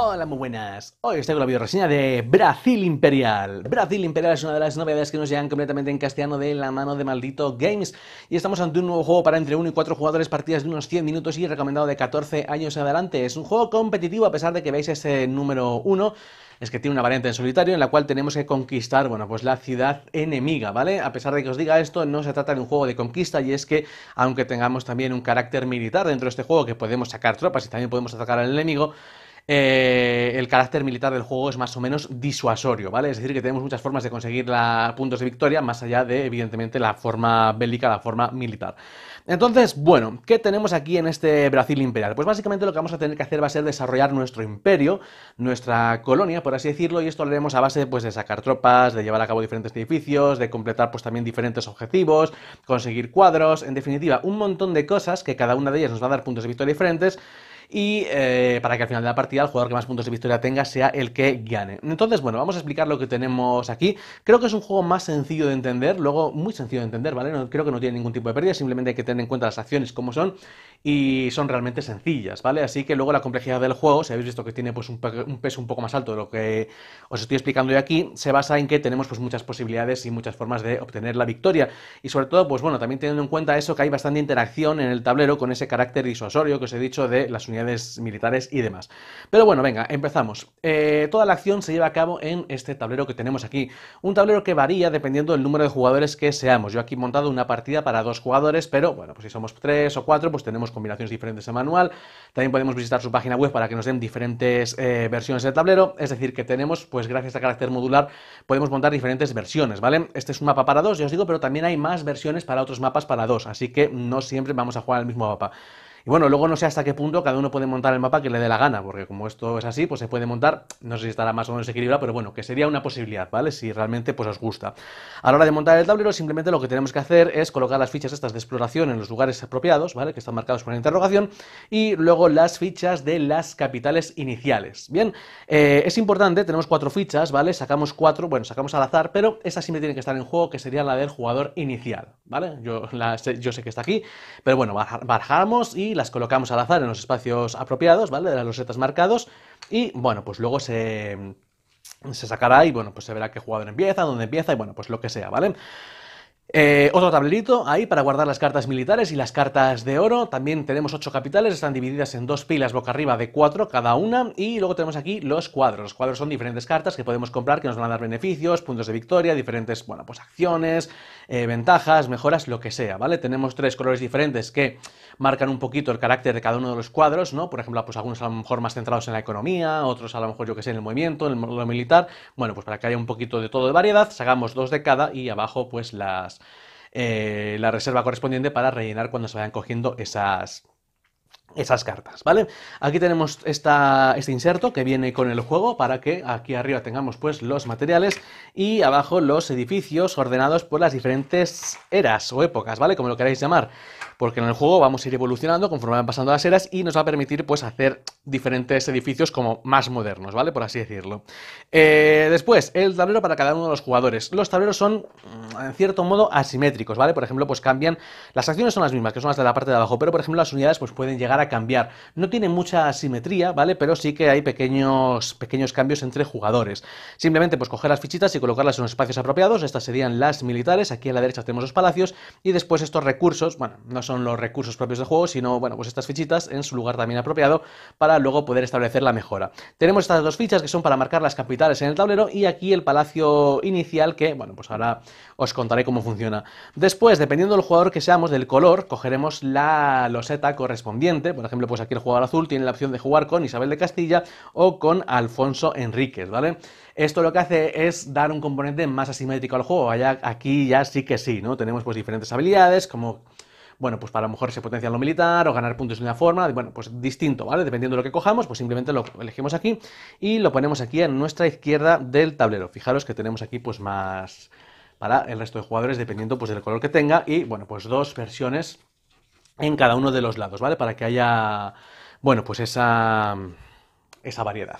Hola, muy buenas. Hoy os traigo la reseña de Brasil Imperial. Brasil Imperial es una de las novedades que nos llegan completamente en castellano de la mano de Maldito Games. Y estamos ante un nuevo juego para entre 1 y 4 jugadores, partidas de unos 100 minutos y recomendado de 14 años adelante. Es un juego competitivo a pesar de que veis ese número 1 es que tiene una variante en solitario en la cual tenemos que conquistar, bueno, pues la ciudad enemiga, ¿vale? A pesar de que os diga esto, no se trata de un juego de conquista y es que, aunque tengamos también un carácter militar dentro de este juego, que podemos sacar tropas y también podemos atacar al enemigo, eh, el carácter militar del juego es más o menos disuasorio, ¿vale? Es decir, que tenemos muchas formas de conseguir puntos de victoria, más allá de, evidentemente, la forma bélica, la forma militar. Entonces, bueno, ¿qué tenemos aquí en este Brasil imperial? Pues básicamente lo que vamos a tener que hacer va a ser desarrollar nuestro imperio, nuestra colonia, por así decirlo, y esto lo haremos a base pues, de sacar tropas, de llevar a cabo diferentes edificios, de completar pues, también diferentes objetivos, conseguir cuadros, en definitiva, un montón de cosas que cada una de ellas nos va a dar puntos de victoria diferentes y eh, para que al final de la partida el jugador que más puntos de victoria tenga sea el que gane. Entonces, bueno, vamos a explicar lo que tenemos aquí. Creo que es un juego más sencillo de entender, luego muy sencillo de entender, ¿vale? creo que no tiene ningún tipo de pérdida, simplemente hay que tener en cuenta las acciones como son y son realmente sencillas, ¿vale? Así que luego la complejidad del juego, si habéis visto que tiene pues un, peso un poco más alto de lo que os estoy explicando yo aquí, se basa en que tenemos pues muchas posibilidades y muchas formas de obtener la victoria y sobre todo pues bueno, también teniendo en cuenta eso que hay bastante interacción en el tablero con ese carácter disuasorio que os he dicho de las unidades militares y demás. Pero bueno, venga, empezamos. Eh, toda la acción se lleva a cabo en este tablero que tenemos aquí, un tablero que varía dependiendo del número de jugadores que seamos. Yo aquí he montado una partida para dos jugadores, pero bueno, pues si somos tres o cuatro, pues tenemos combinaciones diferentes de manual. También podemos visitar su página web para que nos den diferentes eh, versiones del tablero. Es decir, que tenemos, pues gracias a carácter modular, podemos montar diferentes versiones, ¿vale? Este es un mapa para dos, ya os digo, pero también hay más versiones para otros mapas para dos, así que no siempre vamos a jugar al mismo mapa. Y bueno, luego no sé hasta qué punto cada uno puede montar el mapa que le dé la gana, porque como esto es así, pues se puede montar, no sé si estará más o menos equilibrado, pero bueno, que sería una posibilidad, ¿vale? Si realmente pues os gusta. A la hora de montar el tablero, simplemente lo que tenemos que hacer es colocar las fichas estas de exploración en los lugares apropiados, ¿vale? Que están marcados con interrogación, y luego las fichas de las capitales iniciales. Bien, eh, es importante, tenemos cuatro fichas, ¿vale? Sacamos cuatro, bueno, sacamos al azar, pero esta siempre tiene que estar en juego, que sería la del jugador inicial, ¿vale? Yo, yo sé que está aquí, pero bueno, bajamos y las colocamos al azar en los espacios apropiados, ¿vale? De las losetas marcados y, bueno, pues luego se, se sacará y, bueno, pues se verá qué jugador empieza, dónde empieza y, bueno, pues lo que sea, ¿vale? Eh, otro tablerito ahí para guardar las cartas militares y las cartas de oro. También tenemos ocho capitales, están divididas en dos pilas boca arriba de cuatro cada una. Y luego tenemos aquí los cuadros. Los cuadros son diferentes cartas que podemos comprar que nos van a dar beneficios, puntos de victoria, diferentes, bueno, pues acciones, eh, ventajas, mejoras, lo que sea, ¿vale? Tenemos tres colores diferentes que marcan un poquito el carácter de cada uno de los cuadros, ¿no? Por ejemplo, pues algunos a lo mejor más centrados en la economía, otros a lo mejor, yo que sé, en el movimiento, en el lo militar. Bueno, pues para que haya un poquito de todo de variedad, sacamos dos de cada y abajo pues las, eh, la reserva correspondiente para rellenar cuando se vayan cogiendo esas, esas cartas, ¿vale? Aquí tenemos esta, este inserto que viene con el juego para que aquí arriba tengamos pues los materiales y abajo los edificios ordenados por las diferentes eras o épocas, ¿vale? Como lo queráis llamar, porque en el juego vamos a ir evolucionando conforme van pasando las eras y nos va a permitir pues hacer diferentes edificios como más modernos, ¿vale? Por así decirlo. Eh, después, el tablero para cada uno de los jugadores. Los tableros son, mm, en cierto modo, asimétricos, ¿vale? Por ejemplo, pues cambian, las acciones son las mismas, que son las de la parte de abajo, pero por ejemplo las unidades pues pueden llegar cambiar. No tiene mucha asimetría, ¿vale? Pero sí que hay pequeños, pequeños cambios entre jugadores. Simplemente pues coger las fichitas y colocarlas en los espacios apropiados. Estas serían las militares. Aquí a la derecha tenemos los palacios y después estos recursos, bueno, no son los recursos propios del juego, sino, bueno, pues estas fichitas en su lugar también apropiado para luego poder establecer la mejora. Tenemos estas dos fichas que son para marcar las capitales en el tablero y aquí el palacio inicial que, bueno, pues ahora os contaré cómo funciona. Después, dependiendo del jugador que seamos, del color, cogeremos la loseta correspondiente. Por ejemplo, pues aquí el jugador azul tiene la opción de jugar con Isabel de Castilla o con Alfonso Enríquez, ¿vale? Esto lo que hace es dar un componente más asimétrico al juego. Allá, aquí ya sí que sí, ¿no? Tenemos pues diferentes habilidades, como bueno, pues para lo mejor se potencia lo militar o ganar puntos de una forma, bueno, pues distinto, ¿vale? Dependiendo de lo que cojamos, pues simplemente lo elegimos aquí y lo ponemos aquí en nuestra izquierda del tablero. Fijaros que tenemos aquí pues más, para el resto de jugadores dependiendo pues del color que tenga y bueno pues dos versiones en cada uno de los lados, ¿vale? Para que haya, bueno, pues esa, esa variedad.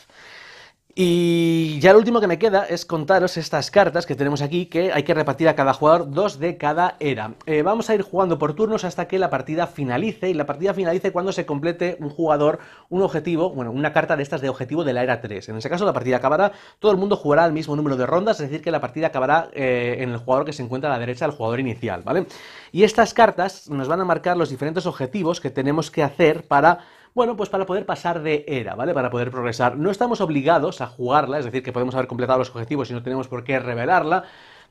Y ya lo último que me queda es contaros estas cartas que tenemos aquí, que hay que repartir a cada jugador dos de cada era. Eh, vamos a ir jugando por turnos hasta que la partida finalice, y la partida finalice cuando se complete un jugador un objetivo, bueno, una carta de estas de objetivo de la era 3. En ese caso la partida acabará, todo el mundo jugará el mismo número de rondas, es decir, que la partida acabará eh, en el jugador que se encuentra a la derecha del jugador inicial, ¿vale? Y estas cartas nos van a marcar los diferentes objetivos que tenemos que hacer para bueno, pues para poder pasar de era, ¿vale? Para poder progresar. No estamos obligados a jugarla, es decir, que podemos haber completado los objetivos y no tenemos por qué revelarla.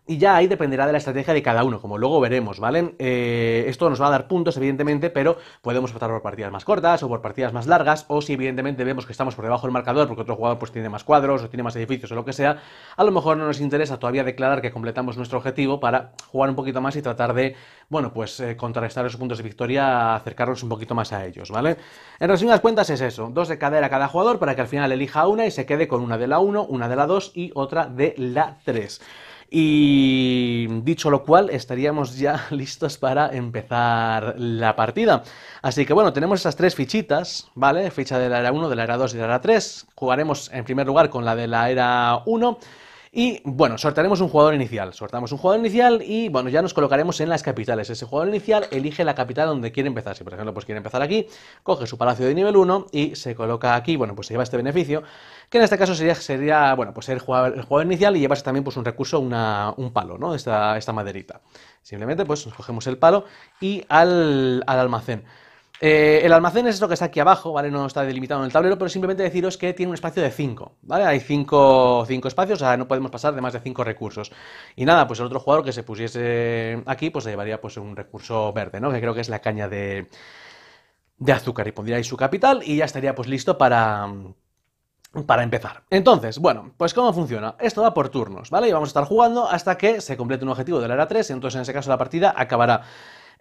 Y ya ahí dependerá de la estrategia de cada uno, como luego veremos, ¿vale? Eh, esto nos va a dar puntos, evidentemente, pero podemos optar por partidas más cortas o por partidas más largas, o si evidentemente vemos que estamos por debajo del marcador porque otro jugador pues tiene más cuadros o tiene más edificios o lo que sea, a lo mejor no nos interesa todavía declarar que completamos nuestro objetivo para jugar un poquito más y tratar de, bueno, pues eh, contrarrestar esos puntos de victoria, acercarnos un poquito más a ellos, ¿vale? En resumidas cuentas es eso, dos de cadera cada jugador para que al final elija una y se quede con una de la 1, una de la 2 y otra de la 3. Y dicho lo cual, estaríamos ya listos para empezar la partida. Así que bueno, tenemos esas tres fichitas, ¿vale? Ficha de la era 1, de la era 2 y de la era 3. Jugaremos en primer lugar con la de la era 1. Y bueno, sortaremos un jugador inicial. Sortamos un jugador inicial y bueno, ya nos colocaremos en las capitales. Ese jugador inicial elige la capital donde quiere empezar. Si por ejemplo pues quiere empezar aquí, coge su palacio de nivel 1 y se coloca aquí, bueno, pues se lleva este beneficio, que en este caso sería, sería bueno, pues ser el jugador, inicial y llevarse también pues un recurso, una, un palo, ¿no? Esta, esta maderita. Simplemente pues cogemos el palo y al, al almacén. Eh, el almacén es esto que está aquí abajo, ¿vale? No está delimitado en el tablero, pero simplemente deciros que tiene un espacio de 5, ¿vale? Hay 5 espacios, o sea, no podemos pasar de más de 5 recursos. Y nada, pues el otro jugador que se pusiese aquí, pues se llevaría pues un recurso verde, ¿no? Que creo que es la caña de, azúcar y pondría ahí su capital y ya estaría pues listo para para empezar. Entonces, bueno, pues ¿cómo funciona? Esto va por turnos, ¿vale? Y vamos a estar jugando hasta que se complete un objetivo de la era 3, entonces en ese caso la partida acabará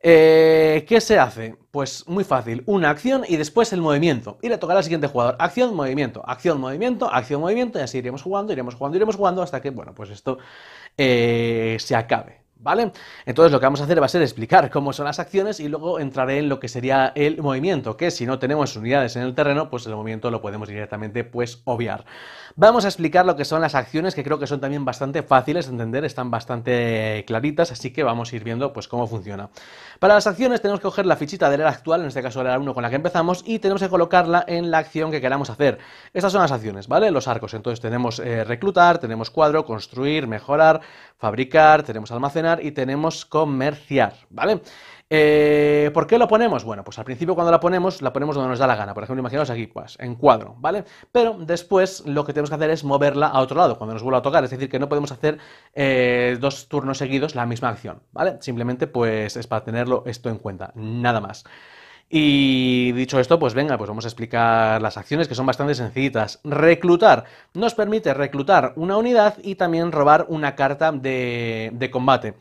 eh, ¿Qué se hace? Pues muy fácil, una acción y después el movimiento. Y le tocará al siguiente jugador. Acción, movimiento, acción, movimiento, acción, movimiento. Y así iremos jugando, iremos jugando, iremos jugando hasta que, bueno, pues esto eh, se acabe. ¿Vale? Entonces lo que vamos a hacer va a ser explicar cómo son las acciones y luego entraré en lo que sería el movimiento, que si no tenemos unidades en el terreno, pues el movimiento lo podemos directamente pues obviar. Vamos a explicar lo que son las acciones, que creo que son también bastante fáciles de entender, están bastante claritas, así que vamos a ir viendo pues cómo funciona. Para las acciones tenemos que coger la fichita del era actual, en este caso el era 1 con la que empezamos, y tenemos que colocarla en la acción que queramos hacer. Estas son las acciones, ¿vale? Los arcos, entonces tenemos eh, reclutar, tenemos cuadro, construir, mejorar, fabricar, tenemos almacén y tenemos comerciar, ¿vale? Eh, ¿Por qué lo ponemos? Bueno, pues al principio cuando la ponemos, la ponemos donde nos da la gana. Por ejemplo, imaginaos aquí, pues, en cuadro, ¿vale? Pero después lo que tenemos que hacer es moverla a otro lado, cuando nos vuelva a tocar. Es decir, que no podemos hacer eh, dos turnos seguidos la misma acción, ¿vale? Simplemente, pues, es para tenerlo esto en cuenta, nada más. Y dicho esto, pues venga, pues vamos a explicar las acciones que son bastante sencillitas. Reclutar nos permite reclutar una unidad y también robar una carta de, combate.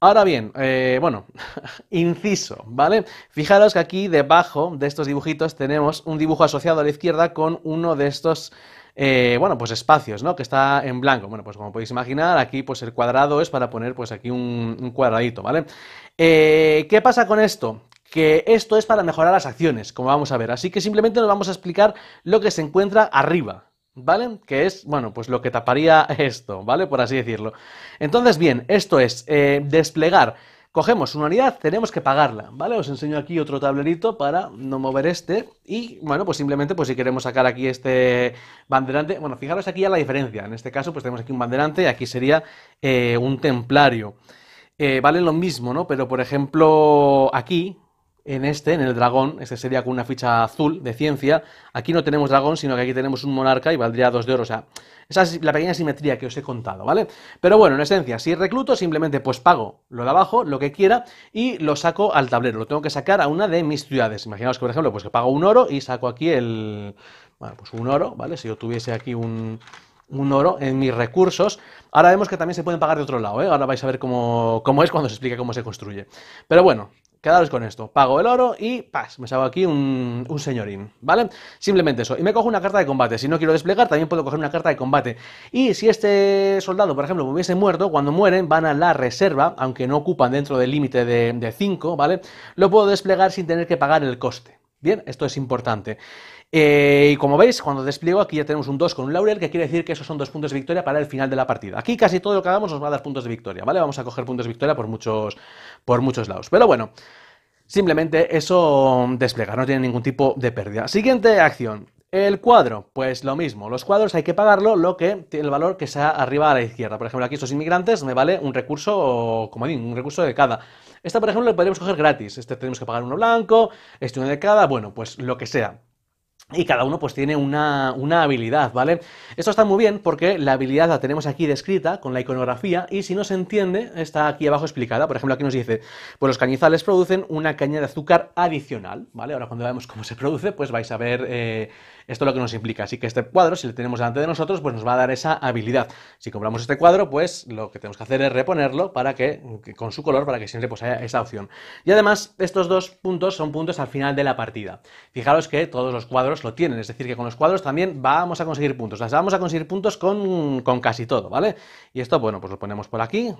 Ahora bien, eh, bueno, inciso, ¿vale? Fijaros que aquí debajo de estos dibujitos tenemos un dibujo asociado a la izquierda con uno de estos, eh, bueno, pues espacios, ¿no? Que está en blanco. Bueno, pues como podéis imaginar, aquí pues el cuadrado es para poner pues aquí un, cuadradito, ¿vale? Eh, ¿Qué pasa con esto? que esto es para mejorar las acciones, como vamos a ver. Así que simplemente nos vamos a explicar lo que se encuentra arriba, ¿vale? Que es, bueno, pues lo que taparía esto, ¿vale? Por así decirlo. Entonces, bien, esto es eh, desplegar. Cogemos una unidad, tenemos que pagarla, ¿vale? Os enseño aquí otro tablerito para no mover este y, bueno, pues simplemente, pues si queremos sacar aquí este banderante, bueno, fijaros aquí ya la diferencia, en este caso pues tenemos aquí un banderante y aquí sería eh, un templario. Eh, vale lo mismo, ¿no? Pero, por ejemplo, aquí, en este, en el dragón, este sería con una ficha azul de ciencia. Aquí no tenemos dragón, sino que aquí tenemos un monarca y valdría dos de oro. O sea, esa es la pequeña simetría que os he contado, ¿vale? Pero bueno, en esencia, si recluto, simplemente pues pago lo de abajo, lo que quiera, y lo saco al tablero. Lo tengo que sacar a una de mis ciudades. Imaginaos que, por ejemplo, pues que pago un oro y saco aquí el... Bueno, pues un oro, ¿vale? Si yo tuviese aquí un un oro en mis recursos. Ahora vemos que también se pueden pagar de otro lado, ¿eh? ahora vais a ver cómo, es cuando se explica cómo se construye. Pero bueno, quedaros con esto. Pago el oro y ¡pas! Me salgo aquí un, un, señorín, ¿vale? Simplemente eso. Y me cojo una carta de combate. Si no quiero desplegar, también puedo coger una carta de combate. Y si este soldado, por ejemplo, hubiese muerto, cuando mueren van a la reserva, aunque no ocupan dentro del límite de 5, ¿vale? Lo puedo desplegar sin tener que pagar el coste. Bien, esto es importante. Eh, y como veis, cuando despliego, aquí ya tenemos un 2 con un laurel, que quiere decir que esos son dos puntos de victoria para el final de la partida. Aquí casi todo lo que hagamos nos va a dar puntos de victoria, ¿vale? Vamos a coger puntos de victoria por muchos, por muchos lados. Pero bueno, simplemente eso desplegar, no tiene ningún tipo de pérdida. Siguiente acción. El cuadro, pues lo mismo, los cuadros hay que pagarlo lo que tiene el valor que sea arriba a la izquierda. Por ejemplo, aquí estos inmigrantes me vale un recurso como digo, un recurso de cada. Esta, por ejemplo, lo podríamos coger gratis. Este tenemos que pagar uno blanco, este uno de cada, bueno, pues lo que sea y cada uno pues tiene una, habilidad, ¿vale? Esto está muy bien porque la habilidad la tenemos aquí descrita con la iconografía y si no se entiende está aquí abajo explicada. Por ejemplo, aquí nos dice, pues los cañizales producen una caña de azúcar adicional, ¿vale? Ahora cuando veamos cómo se produce pues vais a ver... Eh, esto es lo que nos implica. Así que este cuadro, si lo tenemos delante de nosotros, pues nos va a dar esa habilidad. Si compramos este cuadro, pues lo que tenemos que hacer es reponerlo para que, con su color, para que siempre pues, haya esa opción. Y además, estos dos puntos son puntos al final de la partida. Fijaros que todos los cuadros lo tienen, es decir, que con los cuadros también vamos a conseguir puntos. Las vamos a conseguir puntos con, con casi todo, ¿vale? Y esto, bueno, pues lo ponemos por aquí,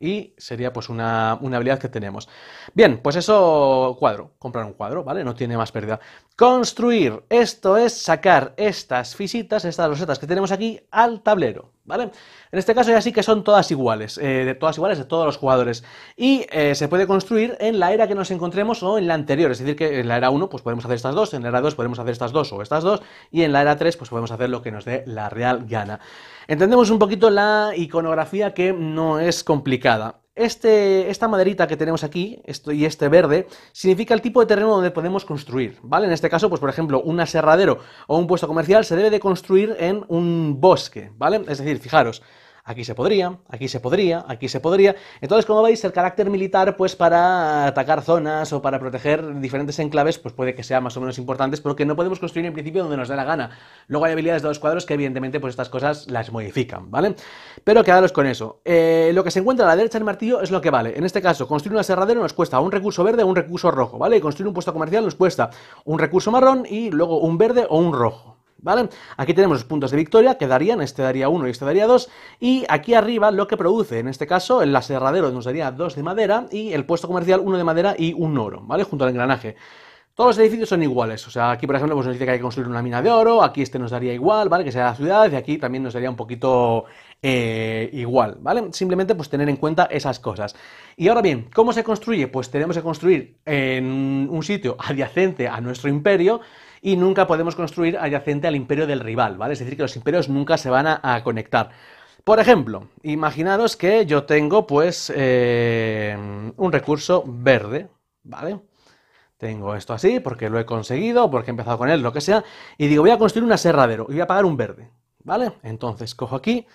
y sería pues una, habilidad que tenemos. Bien, pues eso, cuadro, comprar un cuadro, ¿vale? No tiene más pérdida. Construir, esto es sacar estas fisitas, estas rosetas que tenemos aquí al tablero, ¿vale? En este caso ya sí que son todas iguales, eh, de todas iguales de todos los jugadores. Y eh, se puede construir en la era que nos encontremos o en la anterior, es decir, que en la era 1 pues podemos hacer estas dos, en la era 2 podemos hacer estas dos o estas dos, y en la era 3 pues podemos hacer lo que nos dé la real gana. Entendemos un poquito la iconografía que no es complicada. Este, esta maderita que tenemos aquí esto, y este verde significa el tipo de terreno donde podemos construir, ¿vale? En este caso, pues por ejemplo, un aserradero o un puesto comercial se debe de construir en un bosque, ¿vale? Es decir, fijaros, Aquí se podría, aquí se podría, aquí se podría. Entonces, como veis, el carácter militar, pues para atacar zonas o para proteger diferentes enclaves, pues puede que sea más o menos importantes, pero que no podemos construir en principio donde nos dé la gana. Luego hay habilidades de los cuadros que, evidentemente, pues estas cosas las modifican, ¿vale? Pero quedaros con eso. Eh, lo que se encuentra a la derecha del martillo es lo que vale. En este caso, construir un aserradero nos cuesta un recurso verde o un recurso rojo, ¿vale? Y construir un puesto comercial nos cuesta un recurso marrón y luego un verde o un rojo. ¿vale? Aquí tenemos los puntos de victoria que darían, este daría uno y este daría dos y aquí arriba lo que produce, en este caso, el aserradero nos daría dos de madera y el puesto comercial uno de madera y un oro, ¿vale? Junto al engranaje. Todos los edificios son iguales, o sea, aquí por ejemplo pues nos dice que hay que construir una mina de oro, aquí este nos daría igual, ¿vale? Que sea la ciudad y aquí también nos daría un poquito eh, igual, ¿vale? Simplemente pues tener en cuenta esas cosas. Y ahora bien, ¿cómo se construye? Pues tenemos que construir en un sitio adyacente a nuestro imperio y nunca podemos construir adyacente al imperio del rival, ¿vale? Es decir, que los imperios nunca se van a, conectar. Por ejemplo, imaginaros que yo tengo pues eh, un recurso verde, ¿vale? Tengo esto así porque lo he conseguido, porque he empezado con él, lo que sea, y digo, voy a construir un aserradero y voy a pagar un verde, ¿vale? Entonces cojo aquí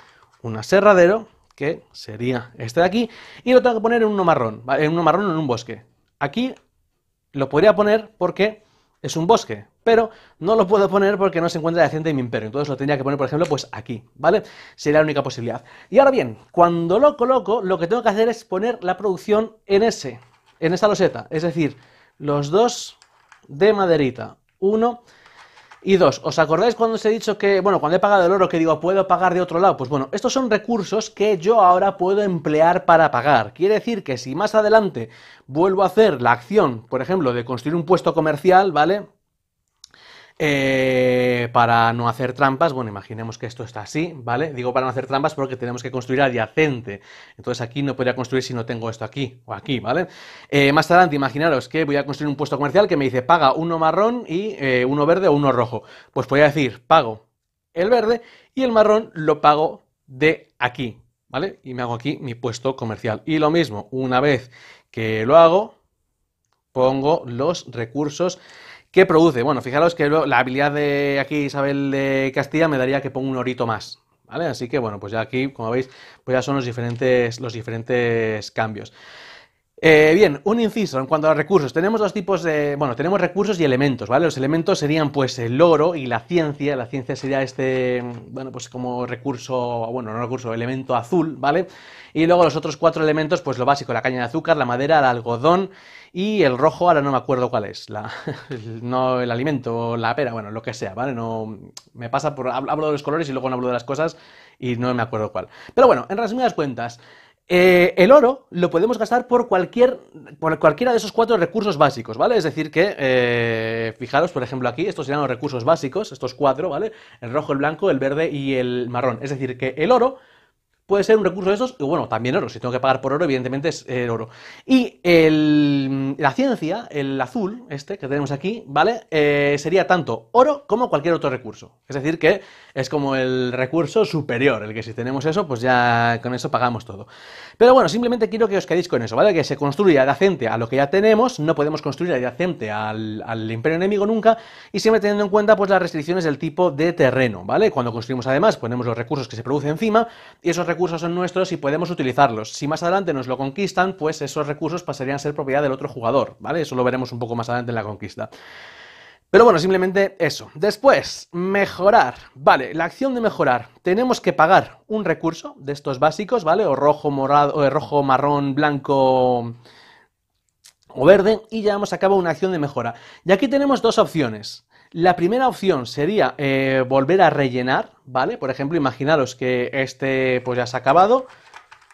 un aserradero, que sería este de aquí, y lo tengo que poner en uno marrón, en uno marrón en un bosque. Aquí lo podría poner porque es un bosque, pero no lo puedo poner porque no se encuentra gente en mi imperio, entonces lo tendría que poner, por ejemplo, pues aquí, ¿vale? Sería la única posibilidad. Y ahora bien, cuando lo coloco, lo que tengo que hacer es poner la producción en ese, en esta loseta, es decir, los dos de maderita, uno y dos, ¿os acordáis cuando os he dicho que, bueno, cuando he pagado el oro, que digo, puedo pagar de otro lado? Pues bueno, estos son recursos que yo ahora puedo emplear para pagar. Quiere decir que si más adelante vuelvo a hacer la acción, por ejemplo, de construir un puesto comercial, ¿vale? Eh, para no hacer trampas, bueno, imaginemos que esto está así, ¿vale? Digo para no hacer trampas porque tenemos que construir adyacente. Entonces aquí no podría construir si no tengo esto aquí o aquí, ¿vale? Eh, más adelante, imaginaros que voy a construir un puesto comercial que me dice paga uno marrón y eh, uno verde o uno rojo. Pues voy a decir pago el verde y el marrón lo pago de aquí, ¿vale? Y me hago aquí mi puesto comercial. Y lo mismo, una vez que lo hago, pongo los recursos ¿Qué produce? Bueno, fijaros que la habilidad de aquí Isabel de Castilla me daría que ponga un orito más. ¿Vale? Así que bueno, pues ya aquí, como veis, pues ya son los diferentes, los diferentes cambios. Eh, bien, un inciso en cuanto a los recursos. Tenemos dos tipos de. Bueno, tenemos recursos y elementos, ¿vale? Los elementos serían pues el oro y la ciencia. La ciencia sería este. Bueno, pues como recurso. Bueno, no recurso, elemento azul, ¿vale? Y luego los otros cuatro elementos, pues lo básico, la caña de azúcar, la madera, el algodón y el rojo, ahora no me acuerdo cuál es. no el alimento, la pera, bueno, lo que sea, ¿vale? No. Me pasa por. Hablo de los colores y luego no hablo de las cosas y no me acuerdo cuál. Pero bueno, en resumidas cuentas. Eh, el oro lo podemos gastar por, cualquier, por cualquiera de esos cuatro recursos básicos, ¿vale? Es decir, que eh, fijaros, por ejemplo, aquí, estos serían los recursos básicos, estos cuatro, ¿vale? El rojo, el blanco, el verde y el marrón. Es decir, que el oro puede ser un recurso de esos, y bueno, también oro, si tengo que pagar por oro, evidentemente es el oro. Y el, la ciencia, el azul, este que tenemos aquí, ¿vale? Eh, sería tanto oro como cualquier otro recurso. Es decir, que es como el recurso superior, el que si tenemos eso, pues ya con eso pagamos todo. Pero bueno, simplemente quiero que os quedéis con eso, ¿vale? Que se construya adyacente a lo que ya tenemos, no podemos construir adyacente al, al imperio enemigo nunca, y siempre teniendo en cuenta pues las restricciones del tipo de terreno, ¿vale? Cuando construimos además ponemos los recursos que se producen encima, y esos recursos recursos son nuestros y podemos utilizarlos. Si más adelante nos lo conquistan, pues esos recursos pasarían a ser propiedad del otro jugador, ¿vale? Eso lo veremos un poco más adelante en la conquista. Pero bueno, simplemente eso. Después, mejorar. Vale, la acción de mejorar. Tenemos que pagar un recurso de estos básicos, ¿vale? O rojo, morado, o eh, rojo, marrón, blanco o verde y llevamos a cabo una acción de mejora. Y aquí tenemos dos opciones. La primera opción sería eh, volver a rellenar, ¿vale? Por ejemplo, imaginaros que este pues ya se ha acabado,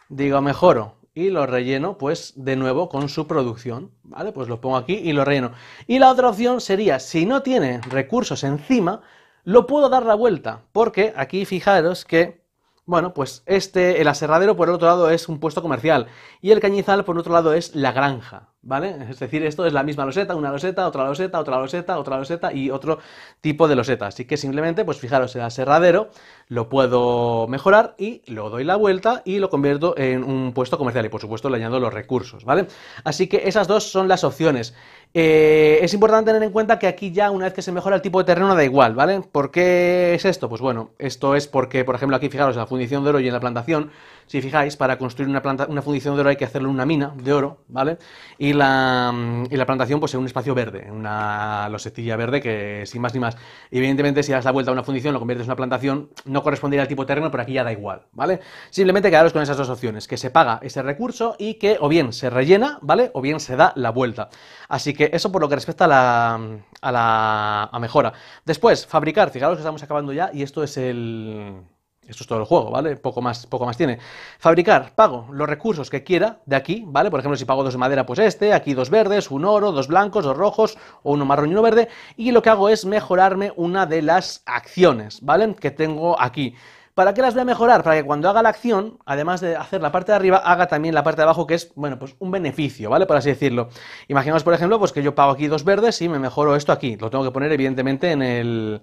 digo mejoro y lo relleno pues de nuevo con su producción, ¿vale? Pues lo pongo aquí y lo relleno. Y la otra opción sería, si no tiene recursos encima, lo puedo dar la vuelta, porque aquí fijaros que bueno, pues este, el aserradero por el otro lado es un puesto comercial y el cañizal por otro lado es la granja, ¿vale? Es decir, esto es la misma loseta, una loseta, otra loseta, otra loseta, otra loseta y otro tipo de loseta. Así que simplemente, pues fijaros, el aserradero lo puedo mejorar y lo doy la vuelta y lo convierto en un puesto comercial y por supuesto le añado los recursos, ¿vale? Así que esas dos son las opciones. Eh, es importante tener en cuenta que aquí ya una vez que se mejora el tipo de terreno da igual, ¿vale? ¿Por qué es esto? Pues bueno, esto es porque, por ejemplo, aquí fijaros en la fundición de oro y en la plantación, si fijáis, para construir una, planta, una fundición de oro hay que hacerle una mina de oro, ¿vale? Y y la, plantación pues en un espacio verde, En una losetilla verde que sin más ni más. Evidentemente si das la vuelta a una fundición, lo conviertes en una plantación, no correspondería al tipo de terreno, pero aquí ya da igual, ¿vale? Simplemente quedaros con esas dos opciones, que se paga ese recurso y que o bien se rellena, ¿vale? O bien se da la vuelta. Así que eso por lo que respecta a la, a la mejora. Después, fabricar, fijaros que estamos acabando ya y esto es el esto es todo el juego, ¿vale? Poco más, poco más tiene. Fabricar, pago los recursos que quiera de aquí, ¿vale? Por ejemplo, si pago dos de madera, pues este, aquí dos verdes, un oro, dos blancos, dos rojos, o uno marrón y uno verde. Y lo que hago es mejorarme una de las acciones, ¿vale? Que tengo aquí. ¿Para qué las voy a mejorar? Para que cuando haga la acción, además de hacer la parte de arriba, haga también la parte de abajo, que es, bueno, pues un beneficio, ¿vale? Por así decirlo. Imaginaos, por ejemplo, pues que yo pago aquí dos verdes y me mejoro esto aquí. Lo tengo que poner, evidentemente, en el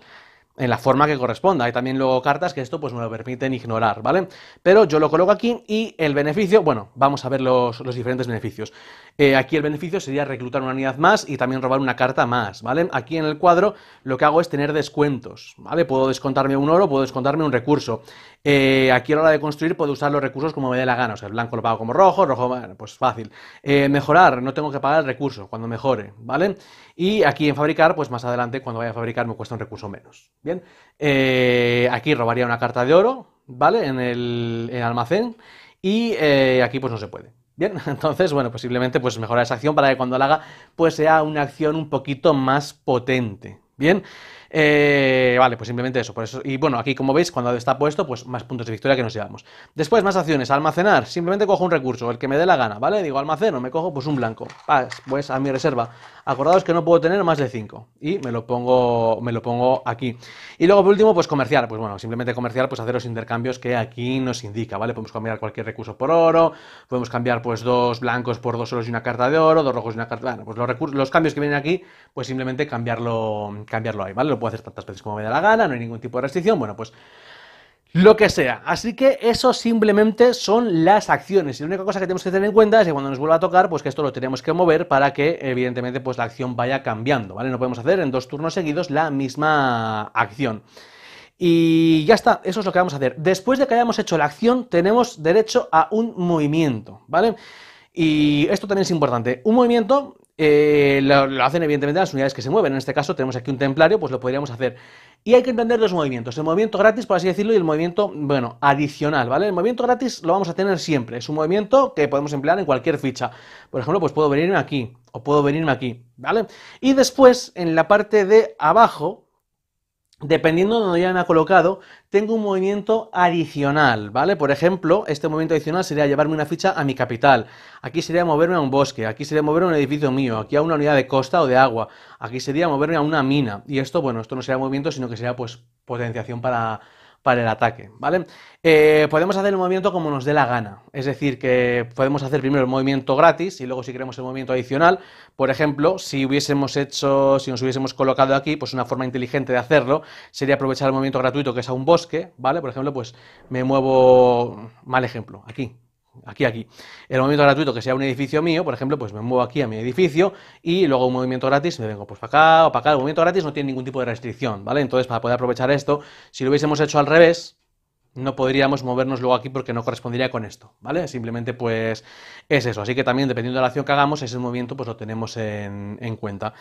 en la forma que corresponda. Hay también luego cartas que esto pues me lo permiten ignorar, ¿vale? Pero yo lo coloco aquí y el beneficio, bueno, vamos a ver los, los diferentes beneficios. Eh, aquí el beneficio sería reclutar una unidad más y también robar una carta más, ¿vale? Aquí en el cuadro lo que hago es tener descuentos, ¿vale? Puedo descontarme un oro, puedo descontarme un recurso. Eh, aquí a la hora de construir puedo usar los recursos como me dé la gana, o sea, el blanco lo pago como rojo, rojo, bueno, pues fácil. Eh, mejorar, no tengo que pagar el recurso cuando mejore, ¿vale? Y aquí en fabricar, pues más adelante cuando vaya a fabricar me cuesta un recurso menos, ¿bien? aquí robaría una carta de oro, ¿vale? en el almacén y aquí pues no se puede. Bien, entonces, bueno, posiblemente pues mejorar esa acción para que cuando la haga pues sea una acción un poquito más potente. Bien. Eh, vale, pues simplemente eso, por eso. Y bueno, aquí como veis, cuando está puesto, pues más puntos de victoria que nos llevamos. Después, más acciones, almacenar, simplemente cojo un recurso, el que me dé la gana, ¿vale? Digo, almaceno, me cojo pues un blanco, pues a mi reserva. Acordados que no puedo tener más de 5 y me lo pongo me lo pongo aquí. Y luego por último, pues comerciar, pues bueno, simplemente comerciar, pues hacer los intercambios que aquí nos indica, ¿vale? Podemos cambiar cualquier recurso por oro, podemos cambiar pues dos blancos por dos oros y una carta de oro, dos rojos y una carta, bueno, pues los recursos, los cambios que vienen aquí, pues simplemente cambiarlo cambiarlo ahí, ¿vale? puedo hacer tantas veces como me dé la gana, no hay ningún tipo de restricción, bueno, pues lo que sea. Así que eso simplemente son las acciones. Y la única cosa que tenemos que tener en cuenta es que cuando nos vuelva a tocar, pues que esto lo tenemos que mover para que, evidentemente, pues la acción vaya cambiando, ¿vale? No podemos hacer en dos turnos seguidos la misma acción. Y ya está, eso es lo que vamos a hacer. Después de que hayamos hecho la acción, tenemos derecho a un movimiento, ¿vale? Y esto también es importante. Un movimiento eh, lo, lo, hacen evidentemente las unidades que se mueven. En este caso tenemos aquí un templario, pues lo podríamos hacer. Y hay que entender los movimientos, el movimiento gratis, por así decirlo, y el movimiento, bueno, adicional, ¿vale? El movimiento gratis lo vamos a tener siempre, es un movimiento que podemos emplear en cualquier ficha. Por ejemplo, pues puedo venirme aquí, o puedo venirme aquí, ¿vale? Y después, en la parte de abajo, dependiendo de donde me ha colocado, tengo un movimiento adicional, ¿vale? Por ejemplo, este movimiento adicional sería llevarme una ficha a mi capital, aquí sería moverme a un bosque, aquí sería moverme a un edificio mío, aquí a una unidad de costa o de agua, aquí sería moverme a una mina, y esto, bueno, esto no sería movimiento, sino que sería pues potenciación para para el ataque, ¿vale? Eh, podemos hacer el movimiento como nos dé la gana, es decir, que podemos hacer primero el movimiento gratis y luego si queremos el movimiento adicional, por ejemplo, si hubiésemos hecho, si nos hubiésemos colocado aquí, pues una forma inteligente de hacerlo sería aprovechar el movimiento gratuito que es a un bosque, ¿vale? Por ejemplo, pues me muevo, mal ejemplo, aquí, aquí, aquí. El movimiento gratuito que sea un edificio mío, por ejemplo, pues me muevo aquí a mi edificio y luego un movimiento gratis me vengo pues para acá o para acá. El movimiento gratis no tiene ningún tipo de restricción, ¿vale? Entonces, para poder aprovechar esto, si lo hubiésemos hecho al revés, no podríamos movernos luego aquí porque no correspondería con esto, ¿vale? Simplemente pues es eso, así que también dependiendo de la acción que hagamos, ese movimiento pues lo tenemos en, cuenta.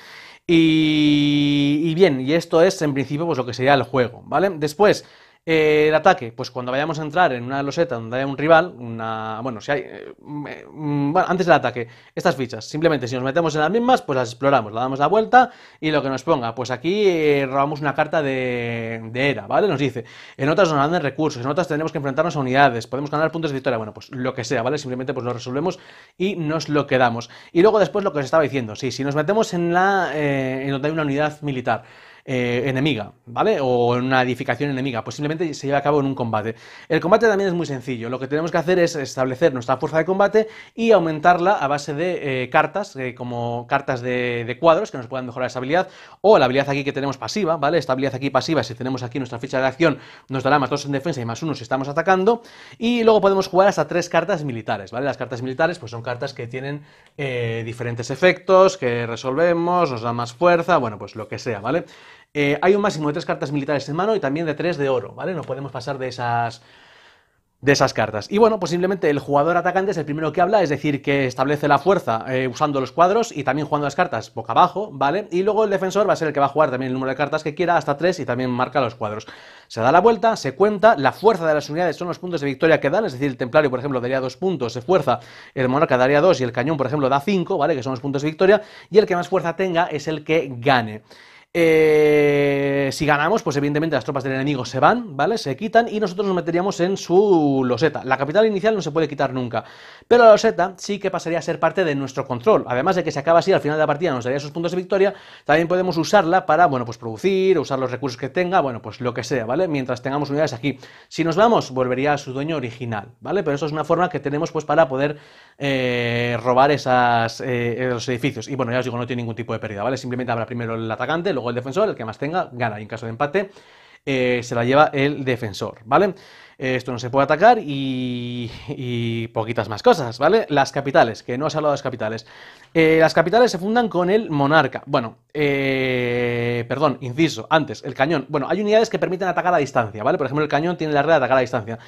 Y, y, bien, y esto es en principio pues lo que sería el juego, ¿vale? Después eh, el ataque, pues cuando vayamos a entrar en una loseta donde haya un rival, una, bueno, si hay, eh, mm, bueno, antes del ataque, estas fichas, simplemente si nos metemos en las mismas, pues las exploramos, la damos la vuelta y lo que nos ponga, pues aquí eh, robamos una carta de, era, ¿vale? Nos dice, en otras nos dan recursos, en otras tenemos que enfrentarnos a unidades, podemos ganar puntos de victoria, bueno, pues lo que sea, ¿vale? Simplemente pues lo resolvemos y nos lo quedamos. Y luego después lo que os estaba diciendo, sí, si nos metemos en la, en donde hay una unidad militar, eh, enemiga, ¿vale? O en una edificación enemiga, pues simplemente se lleva a cabo en un combate. El combate también es muy sencillo, lo que tenemos que hacer es establecer nuestra fuerza de combate y aumentarla a base de eh, cartas, eh, como cartas de, cuadros que nos puedan mejorar esa habilidad, o la habilidad aquí que tenemos pasiva, ¿vale? Esta habilidad aquí pasiva, si tenemos aquí nuestra ficha de acción, nos dará más 2 en defensa y más 1 si estamos atacando, y luego podemos jugar hasta tres cartas militares, ¿vale? Las cartas militares pues son cartas que tienen diferentes efectos, que resolvemos, nos dan más fuerza, bueno, pues lo que sea, ¿vale? Eh, hay un máximo de tres cartas militares en mano y también de tres de oro, ¿vale? No podemos pasar de esas de esas cartas. Y bueno, posiblemente el jugador atacante es el primero que habla, es decir, que establece la fuerza eh, usando los cuadros y también jugando las cartas boca abajo, ¿vale? Y luego el defensor va a ser el que va a jugar también el número de cartas que quiera, hasta tres, y también marca los cuadros. Se da la vuelta, se cuenta, la fuerza de las unidades son los puntos de victoria que dan, es decir, el templario, por ejemplo, daría dos puntos de fuerza, el monarca daría dos y el cañón, por ejemplo, da cinco, ¿vale? Que son los puntos de victoria, y el que más fuerza tenga es el que gane. Eh, si ganamos, pues evidentemente las tropas del enemigo se van, ¿vale? Se quitan y nosotros nos meteríamos en su loseta. La capital inicial no se puede quitar nunca, pero la loseta sí que pasaría a ser parte de nuestro control. Además de que se acaba así al final de la partida, nos daría sus puntos de victoria, también podemos usarla para, bueno, pues producir, usar los recursos que tenga, bueno, pues lo que sea, ¿vale? Mientras tengamos unidades aquí. Si nos vamos, volvería a su dueño original, ¿vale? Pero eso es una forma que tenemos, pues, para poder eh, robar esas, eh, edificios. Y bueno, ya os digo, no tiene ningún tipo de pérdida, ¿vale? Simplemente habrá primero el atacante, luego el defensor, el que más tenga, gana. Y en caso de empate, eh, se la lleva el defensor, ¿vale? Eh, esto no se puede atacar y, y, poquitas más cosas, ¿vale? Las capitales, que no os he hablado de las capitales. Eh, las capitales se fundan con el monarca. Bueno, eh, perdón, inciso, antes, el cañón. Bueno, hay unidades que permiten atacar a distancia, ¿vale? Por ejemplo, el cañón tiene la red de atacar a distancia.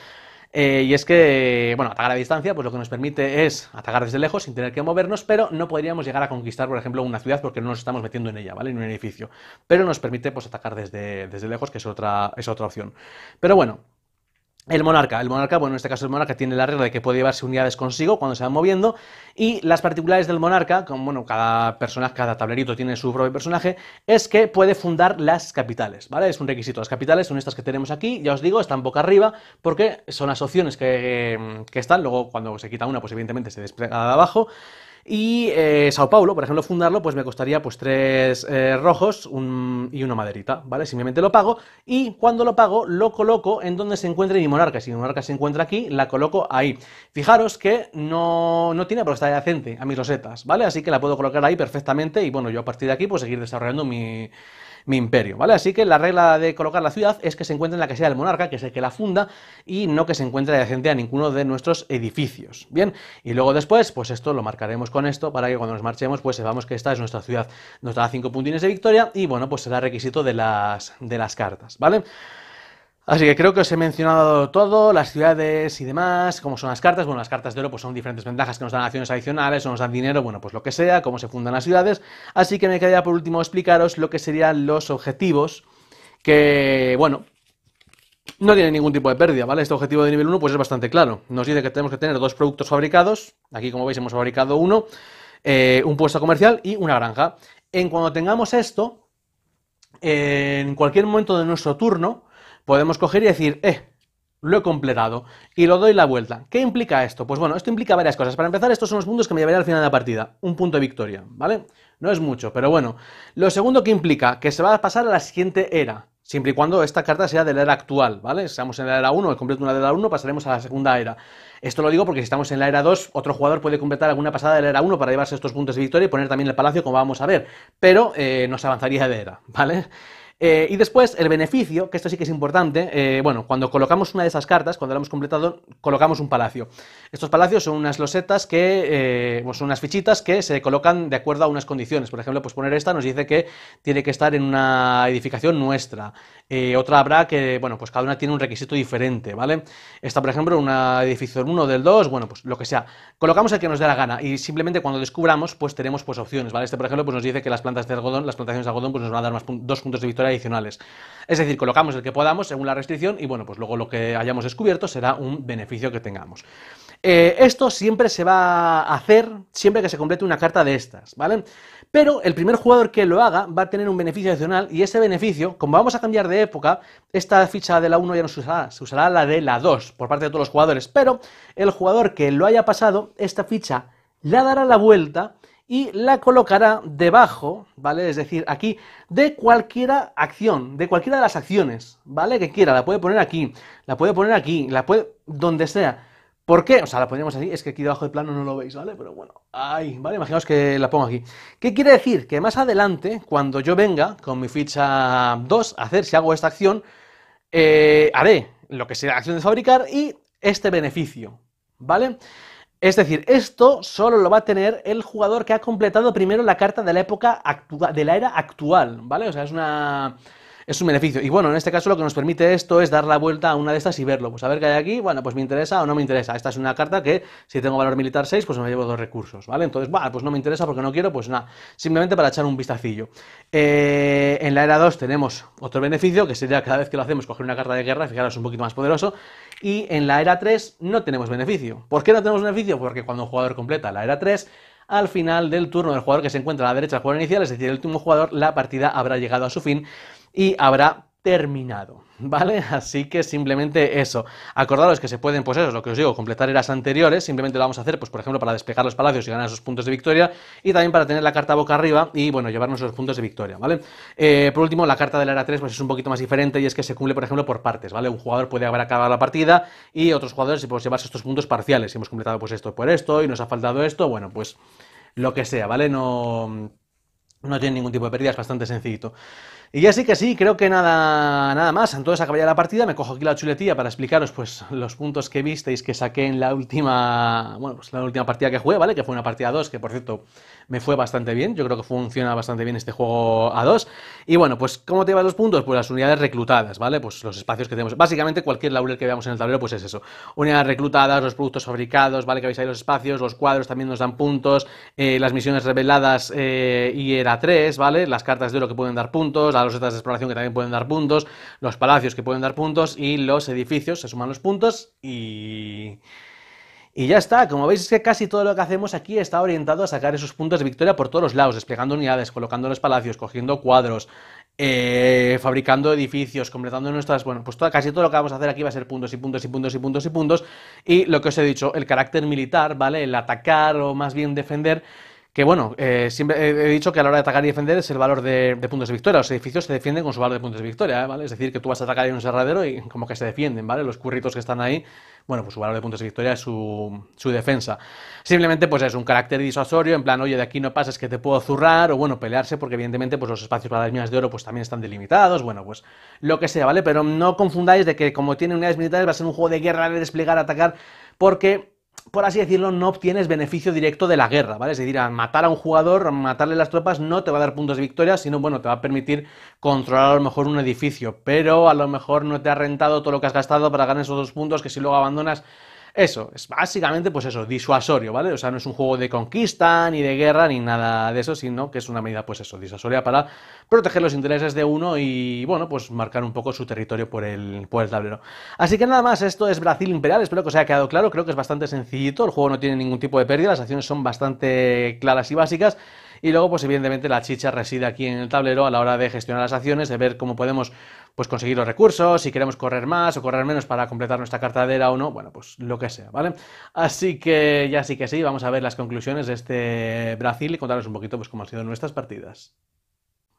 Eh, y es que, bueno, atacar a distancia, pues lo que nos permite es atacar desde lejos sin tener que movernos, pero no podríamos llegar a conquistar, por ejemplo, una ciudad porque no nos estamos metiendo en ella, ¿vale? En un edificio. Pero nos permite, pues, atacar desde, desde lejos, que es otra, es otra opción. Pero bueno, el monarca, el monarca, bueno, en este caso el monarca tiene la regla de que puede llevarse unidades consigo cuando se van moviendo y las particulares del monarca, como bueno, cada personaje, cada tablerito tiene su propio personaje, es que puede fundar las capitales, ¿vale? Es un requisito. Las capitales son estas que tenemos aquí, ya os digo, están boca arriba porque son las opciones que, que están, luego cuando se quita una, pues evidentemente se despliega de abajo. Y eh, Sao Paulo, por ejemplo, fundarlo, pues me costaría pues tres eh, rojos y una maderita, ¿vale? Simplemente lo pago y cuando lo pago lo coloco en donde se encuentre mi monarca. Si mi monarca se encuentra aquí, la coloco ahí. Fijaros que no, tiene por estar adyacente a mis rosetas, ¿vale? Así que la puedo colocar ahí perfectamente y bueno, yo a partir de aquí pues seguir desarrollando mi mi imperio, ¿vale? Así que la regla de colocar la ciudad es que se encuentre en la casilla del monarca, que es el que la funda, y no que se encuentre adyacente a ninguno de nuestros edificios, ¿bien? Y luego después, pues esto lo marcaremos con esto para que cuando nos marchemos, pues sepamos que esta es nuestra ciudad. Nos da cinco puntines de victoria y, bueno, pues será requisito de de las cartas, ¿vale? Así que creo que os he mencionado todo, las ciudades y demás, cómo son las cartas. Bueno, las cartas de oro pues son diferentes ventajas que nos dan acciones adicionales o nos dan dinero, bueno, pues lo que sea, cómo se fundan las ciudades. Así que me quedaría por último explicaros lo que serían los objetivos que, bueno, no tienen ningún tipo de pérdida, ¿vale? Este objetivo de nivel 1 pues es bastante claro. Nos dice que tenemos que tener dos productos fabricados, aquí como veis hemos fabricado uno, eh, un puesto comercial y una granja. En cuando tengamos esto, en cualquier momento de nuestro turno, podemos coger y decir, eh, lo he completado y lo doy la vuelta. ¿Qué implica esto? Pues bueno, esto implica varias cosas. Para empezar, estos son los puntos que me llevaré al final de la partida. Un punto de victoria, ¿vale? No es mucho, pero bueno. Lo segundo que implica, que se va a pasar a la siguiente era. Siempre y cuando esta carta sea de la era actual, ¿vale? Si estamos en la era 1, el completo una de la era 1, pasaremos a la segunda era. Esto lo digo porque si estamos en la era 2, otro jugador puede completar alguna pasada de la era 1 para llevarse estos puntos de victoria y poner también el palacio, como vamos a ver. Pero eh, no se avanzaría de era, ¿vale? Eh, y después, el beneficio, que esto sí que es importante, eh, bueno, cuando colocamos una de esas cartas, cuando la hemos completado, colocamos un palacio. Estos palacios son unas losetas que, eh, pues, son unas fichitas que se colocan de acuerdo a unas condiciones. Por ejemplo, pues poner esta nos dice que tiene que estar en una edificación nuestra. otra habrá que, bueno, pues cada una tiene un requisito diferente, ¿vale? Esta, por ejemplo, una edificación 1 del 2, bueno, pues lo que sea. Colocamos el que nos dé la gana y simplemente cuando descubramos, pues tenemos pues opciones, ¿vale? Este, por ejemplo, pues nos dice que las plantas de algodón, las plantaciones de algodón, pues nos van a dar más dos puntos de victoria adicionales Es decir, colocamos el que podamos según la restricción y bueno, pues luego lo que hayamos descubierto será un beneficio que tengamos. Eh, esto siempre se va a hacer siempre que se complete una carta de estas, ¿vale? Pero el primer jugador que lo haga va a tener un beneficio adicional y ese beneficio, como vamos a cambiar de época, esta ficha de la 1 ya no se usará, se usará la de la 2 por parte de todos los jugadores, pero el jugador que lo haya pasado, esta ficha la dará la vuelta y la colocará debajo, ¿vale? Es decir, aquí, de cualquiera acción, de cualquiera de las acciones, ¿vale? Que quiera, la puede poner aquí, la puede poner aquí, la puede donde sea. ¿Por qué? O sea, la ponemos así, es que aquí debajo del plano no lo veis, ¿vale? Pero bueno, ahí, ¿vale? Imaginaos que la pongo aquí. ¿Qué quiere decir? Que más adelante, cuando yo venga con mi ficha 2 a hacer, si hago esta acción, eh, haré lo que sea acción de fabricar y este beneficio, ¿vale? Es decir, esto solo lo va a tener el jugador que ha completado primero la carta de la época de la era actual, ¿vale? O sea, es una es un beneficio. Y bueno, en este caso lo que nos permite esto es dar la vuelta a una de estas y verlo. Pues a ver qué hay aquí, bueno, pues me interesa o no me interesa. Esta es una carta que si tengo valor militar 6, pues me llevo dos recursos, ¿vale? Entonces, va, pues no me interesa porque no quiero, pues nada. Simplemente para echar un vistacillo. Eh, en la era 2 tenemos otro beneficio, que sería cada vez que lo hacemos coger una carta de guerra, fijaros, un poquito más poderoso. Y en la era 3 no tenemos beneficio. ¿Por qué no tenemos beneficio? Porque cuando un jugador completa la era 3, al final del turno del jugador que se encuentra a la derecha del jugador inicial, es decir, el último jugador, la partida habrá llegado a su fin y habrá terminado, ¿vale? Así que simplemente eso. Acordaros que se pueden, pues eso es lo que os digo, completar eras anteriores, simplemente lo vamos a hacer, pues por ejemplo, para despejar los palacios y ganar esos puntos de victoria, y también para tener la carta boca arriba y, bueno, llevarnos esos puntos de victoria, ¿vale? Eh, por último, la carta de la era 3, pues es un poquito más diferente y es que se cumple, por ejemplo, por partes, ¿vale? Un jugador puede haber acabado la partida y otros jugadores pueden llevarse estos puntos parciales, si hemos completado pues esto por esto y nos ha faltado esto, bueno, pues lo que sea, ¿vale? No... No tiene ningún tipo de pérdida, es bastante sencillito. Y ya sí que sí, creo que nada, nada más. Entonces acabaría la partida, me cojo aquí la chuletilla para explicaros pues, los puntos que visteis que saqué en la última, bueno, pues, la última partida que jugué, ¿vale? Que fue una partida 2, que por cierto me fue bastante bien. Yo creo que funciona bastante bien este juego a 2. Y bueno, pues ¿cómo te llevas los puntos? Pues las unidades reclutadas, ¿vale? Pues los espacios que tenemos. Básicamente cualquier laurel que veamos en el tablero, pues es eso. Unidades reclutadas, los productos fabricados, ¿vale? Que veis ahí los espacios, los cuadros también nos dan puntos, eh, las misiones reveladas eh, y era 3, ¿vale? Las cartas de oro que pueden dar puntos, los setas de exploración que también pueden dar puntos, los palacios que pueden dar puntos y los edificios, se suman los puntos y... Y ya está, como veis es que casi todo lo que hacemos aquí está orientado a sacar esos puntos de victoria por todos los lados, desplegando unidades, colocando los palacios, cogiendo cuadros, eh, fabricando edificios, completando nuestras... Bueno, pues casi todo lo que vamos a hacer aquí va a ser puntos y puntos y puntos y puntos y puntos. Y lo que os he dicho, el carácter militar, ¿vale? El atacar o más bien defender que bueno, eh, siempre he dicho que a la hora de atacar y defender es el valor de, puntos de victoria. Los edificios se defienden con su valor de puntos de victoria, ¿eh? ¿vale? Es decir, que tú vas a atacar en un cerradero y como que se defienden, ¿vale? Los curritos que están ahí, bueno, pues su valor de puntos de victoria es su, su defensa. Simplemente, pues es un carácter disuasorio, en plan, oye, de aquí no pases que te puedo zurrar, o bueno, pelearse, porque evidentemente, pues los espacios para las minas de oro, pues también están delimitados, bueno, pues lo que sea, ¿vale? Pero no confundáis de que como tiene unidades militares va a ser un juego de guerra de desplegar, atacar, porque por así decirlo, no obtienes beneficio directo de la guerra, ¿vale? Es decir, matar a un jugador, matarle las tropas, no te va a dar puntos de victoria, sino, bueno, te va a permitir controlar a lo mejor un edificio, pero a lo mejor no te ha rentado todo lo que has gastado para ganar esos dos puntos que si luego abandonas eso, es básicamente pues eso, disuasorio, ¿vale? O sea, no es un juego de conquista, ni de guerra, ni nada de eso, sino que es una medida pues eso, disuasoria para proteger los intereses de uno y, bueno, pues marcar un poco su territorio por el, por tablero. Así que nada más, esto es Brasil Imperial, espero que os haya quedado claro, creo que es bastante sencillito, el juego no tiene ningún tipo de pérdida, las acciones son bastante claras y básicas. Y luego, pues evidentemente, la chicha reside aquí en el tablero a la hora de gestionar las acciones, de ver cómo podemos pues conseguir los recursos, si queremos correr más o correr menos para completar nuestra cartadera o no, bueno, pues lo que sea, ¿vale? Así que ya sí que sí, vamos a ver las conclusiones de este Brasil y contaros un poquito pues cómo han sido nuestras partidas.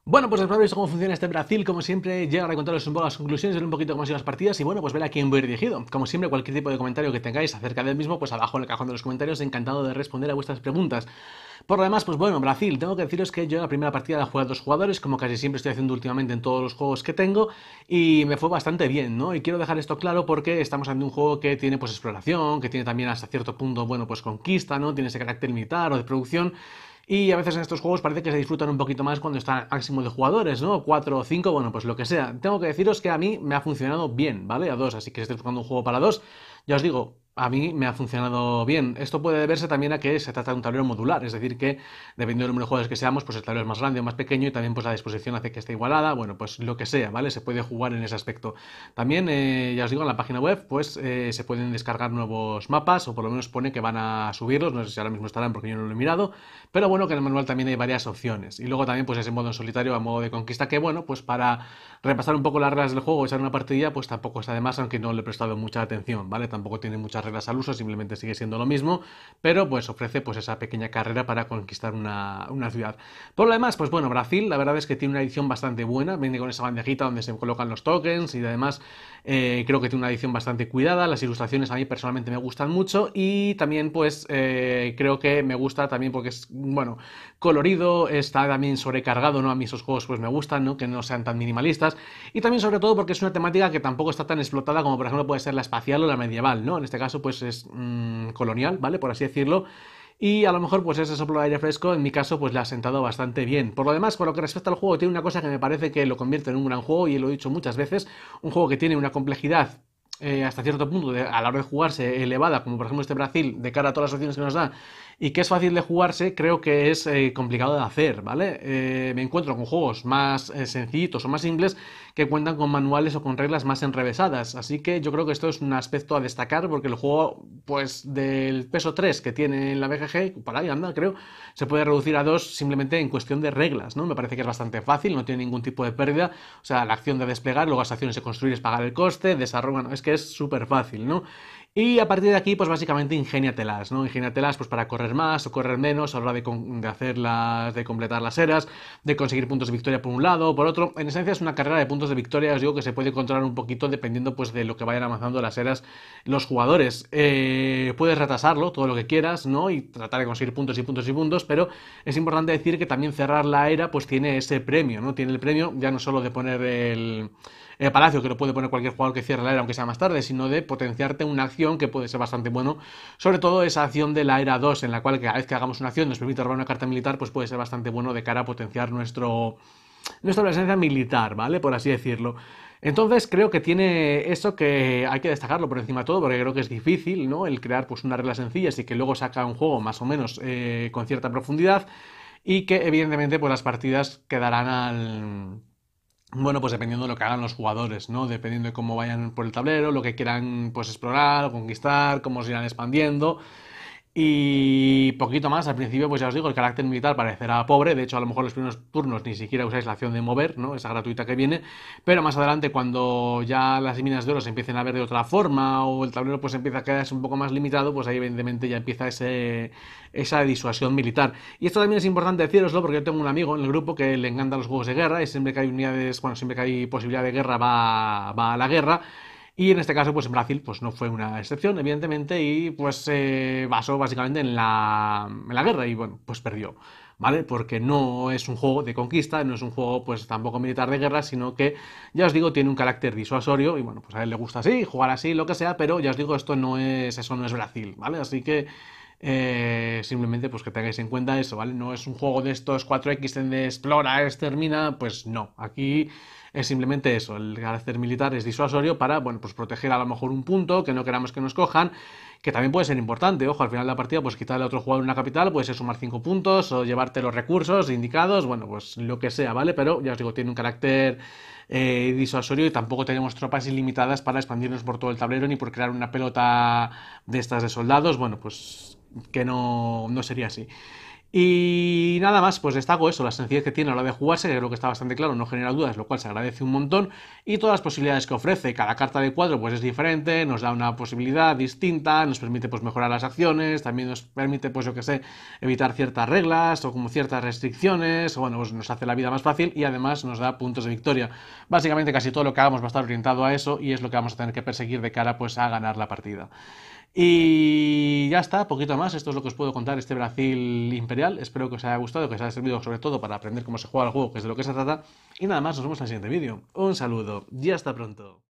Bueno, pues después de visto cómo funciona este Brasil, como siempre, llega a contaros un poco las conclusiones, ver un poquito cómo han sido las partidas y bueno, pues ver a quién voy dirigido. Como siempre, cualquier tipo de comentario que tengáis acerca del mismo, pues abajo en el cajón de los comentarios, encantado de responder a vuestras preguntas. Por lo demás, pues bueno, Brasil, tengo que deciros que yo en la primera partida la jugué a dos jugadores, como casi siempre estoy haciendo últimamente en todos los juegos que tengo, y me fue bastante bien, ¿no? Y quiero dejar esto claro porque estamos ante un juego que tiene pues exploración, que tiene también hasta cierto punto, bueno, pues conquista, ¿no? Tiene ese carácter militar o de producción. Y a veces en estos juegos parece que se disfrutan un poquito más cuando están máximo de jugadores, ¿no? 4 o 5, bueno, pues lo que sea. Tengo que deciros que a mí me ha funcionado bien, ¿vale? A dos, así que si estáis buscando un juego para dos, ya os digo, a mí me ha funcionado bien. Esto puede deberse también a que se trata de un tablero modular, es decir, que dependiendo del número de jugadores que seamos, pues el tablero es más grande o más pequeño y también pues la disposición hace que esté igualada, bueno, pues lo que sea, ¿vale? Se puede jugar en ese aspecto. También, eh, ya os digo, en la página web, pues eh, se pueden descargar nuevos mapas o por lo menos pone que van a subirlos, no sé si ahora mismo estarán porque yo no lo he mirado, pero bueno, que en el manual también hay varias opciones. Y luego también pues ese modo en solitario a modo de conquista que, bueno, pues para repasar un poco las reglas del juego, echar una partida, pues tampoco está de más, aunque no le he prestado mucha atención, ¿vale? Tampoco tiene mucha reglas al uso, simplemente sigue siendo lo mismo, pero pues ofrece pues esa pequeña carrera para conquistar una, ciudad. Por lo demás, pues bueno, Brasil la verdad es que tiene una edición bastante buena, viene con esa bandejita donde se colocan los tokens y además eh, creo que tiene una edición bastante cuidada, las ilustraciones a mí personalmente me gustan mucho y también pues eh, creo que me gusta también porque es, bueno, colorido, está también sobrecargado, ¿no? A mí esos juegos pues me gustan, ¿no? Que no sean tan minimalistas y también sobre todo porque es una temática que tampoco está tan explotada como por ejemplo puede ser la espacial o la medieval, ¿no? En este caso pues es mm, colonial, ¿vale? Por así decirlo. Y a lo mejor pues ese soplo de aire fresco en mi caso pues le ha sentado bastante bien. Por lo demás, con lo que respecta al juego, tiene una cosa que me parece que lo convierte en un gran juego y lo he dicho muchas veces, un juego que tiene una complejidad eh, hasta cierto punto a la hora de jugarse elevada, como por ejemplo este Brasil, de cara a todas las opciones que nos da, y que es fácil de jugarse, creo que es eh, complicado de hacer, ¿vale? Eh, me encuentro con juegos más sencillos eh, sencillitos o más simples que cuentan con manuales o con reglas más enrevesadas, así que yo creo que esto es un aspecto a destacar porque el juego, pues, del peso 3 que tiene la BGG, para ahí anda, creo, se puede reducir a 2 simplemente en cuestión de reglas, ¿no? Me parece que es bastante fácil, no tiene ningún tipo de pérdida, o sea, la acción de desplegar, luego las acciones de construir es pagar el coste, desarrollar, bueno, es que es súper fácil, ¿no? Y a partir de aquí, pues básicamente ingéniatelas, ¿no? Ingéniatelas pues para correr más o correr menos a la hora de, hacer de completar las eras, de conseguir puntos de victoria por un lado, o por otro. En esencia es una carrera de puntos de victoria, os digo que se puede controlar un poquito dependiendo pues de lo que vayan avanzando las eras los jugadores. Eh, puedes retrasarlo todo lo que quieras, ¿no? Y tratar de conseguir puntos y puntos y puntos, pero es importante decir que también cerrar la era pues tiene ese premio, ¿no? Tiene el premio ya no solo de poner el... Eh, Palacio, que lo puede poner cualquier jugador que cierre la era, aunque sea más tarde, sino de potenciarte una acción que puede ser bastante bueno, sobre todo esa acción de la era 2, en la cual cada vez que hagamos una acción nos permite robar una carta militar, pues puede ser bastante bueno de cara a potenciar nuestro, nuestra presencia militar, ¿vale? Por así decirlo. Entonces creo que tiene eso que hay que destacarlo por encima de todo, porque creo que es difícil, ¿no? El crear pues una regla sencillas y que luego saca un juego más o menos eh, con cierta profundidad y que evidentemente pues las partidas quedarán al bueno, pues dependiendo de lo que hagan los jugadores, ¿no? Dependiendo de cómo vayan por el tablero, lo que quieran pues explorar, conquistar, cómo se irán expandiendo. Y poquito más, al principio, pues ya os digo, el carácter militar parecerá pobre, de hecho a lo mejor los primeros turnos ni siquiera usáis la acción de mover, ¿no? Esa gratuita que viene, pero más adelante cuando ya las minas de oro se empiecen a ver de otra forma o el tablero pues empieza a quedarse un poco más limitado, pues ahí evidentemente ya empieza ese, esa disuasión militar. Y esto también es importante deciroslo porque yo tengo un amigo en el grupo que le encantan los juegos de guerra y siempre que hay unidades, bueno, siempre que hay posibilidad de guerra va, va a la guerra. Y en este caso, pues en Brasil pues, no fue una excepción, evidentemente, y pues se basó básicamente en la, en la guerra y bueno, pues perdió. ¿Vale? Porque no es un juego de conquista, no es un juego pues tampoco militar de guerra, sino que, ya os digo, tiene un carácter disuasorio y bueno, pues a él le gusta así, jugar así, lo que sea, pero ya os digo, esto no es, eso no es Brasil, ¿vale? Así que eh, simplemente pues que tengáis en cuenta eso, ¿vale? No es un juego de estos 4X de explora, extermina, pues no, aquí es simplemente eso, el carácter militar es disuasorio para, bueno, pues proteger a lo mejor un punto que no queramos que nos cojan, que también puede ser importante, ojo, al final de la partida, pues quitarle a otro jugador una capital, puede ser sumar 5 puntos o llevarte los recursos indicados, bueno, pues lo que sea, ¿vale? Pero ya os digo, tiene un carácter eh, disuasorio y tampoco tenemos tropas ilimitadas para expandirnos por todo el tablero ni por crear una pelota de estas de soldados, bueno, pues que no sería así. Y nada más, pues destaco eso, la sencillez que tiene a la hora de jugarse, que creo que está bastante claro, no genera dudas, lo cual se agradece un montón, y todas las posibilidades que ofrece, cada carta de cuadro pues es diferente, nos da una posibilidad distinta, nos permite pues mejorar las acciones, también nos permite pues yo que sé, evitar ciertas reglas o como ciertas restricciones, o bueno, pues nos hace la vida más fácil y además nos da puntos de victoria. Básicamente casi todo lo que hagamos va a estar orientado a eso y es lo que vamos a tener que perseguir de cara pues a ganar la partida. Y ya está, poquito más. Esto es lo que os puedo contar este Brasil Imperial. Espero que os haya gustado, que os haya servido sobre todo para aprender cómo se juega el juego, que es de lo que se trata. Y nada más, nos vemos en el siguiente vídeo. Un saludo y hasta pronto.